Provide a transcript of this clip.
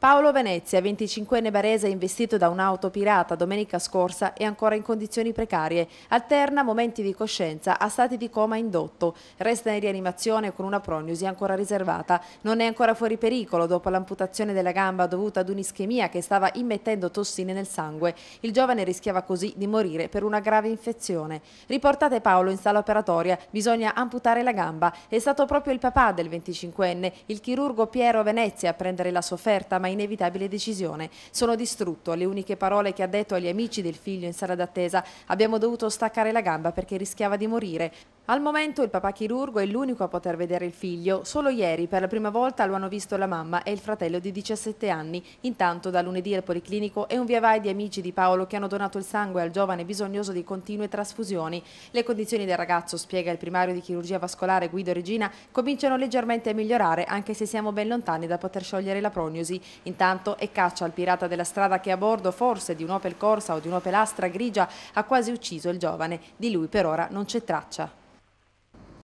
Paolo Venezia, 25enne barese investito da un'auto pirata domenica scorsa e ancora in condizioni precarie, alterna momenti di coscienza a stati di coma indotto, resta in rianimazione con una prognosi ancora riservata, non è ancora fuori pericolo dopo l'amputazione della gamba dovuta ad un'ischemia che stava immettendo tossine nel sangue. Il giovane rischiava così di morire per una grave infezione. Riportate Paolo in sala operatoria, bisogna amputare la gamba. È stato proprio il papà del 25enne, il chirurgo Piero Venezia a prendere la sofferta ma inevitabile decisione. Sono distrutto, le uniche parole che ha detto agli amici del figlio in sala d'attesa. Abbiamo dovuto staccare la gamba perché rischiava di morire. Al momento il papà chirurgo è l'unico a poter vedere il figlio. Solo ieri per la prima volta lo hanno visto la mamma e il fratello di 17 anni. Intanto da lunedì al Policlinico è un via vai di amici di Paolo che hanno donato il sangue al giovane bisognoso di continue trasfusioni. Le condizioni del ragazzo, spiega il primario di chirurgia vascolare Guido Regina, cominciano leggermente a migliorare anche se siamo ben lontani da poter sciogliere la prognosi. Intanto è caccia al pirata della strada che a bordo forse di un Opel Corsa o di un Opel Astra grigia ha quasi ucciso il giovane. Di lui per ora non c'è traccia.